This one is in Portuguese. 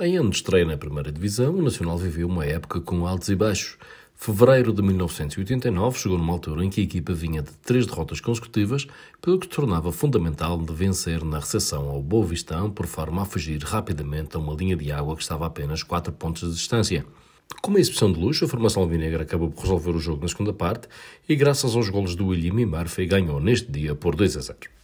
Em ano de estreia na primeira divisão, o Nacional viveu uma época com altos e baixos. Fevereiro de 1989 chegou numa altura em que a equipa vinha de três derrotas consecutivas, pelo que tornava fundamental de vencer na recepção ao Boa Vistão por forma a fugir rapidamente a uma linha de água que estava a apenas 4 pontos de distância. Com uma exibição de luxo, a formação alvinegra acabou por resolver o jogo na segunda parte e, graças aos golos do William e Murphy, ganhou neste dia por 2 a 0.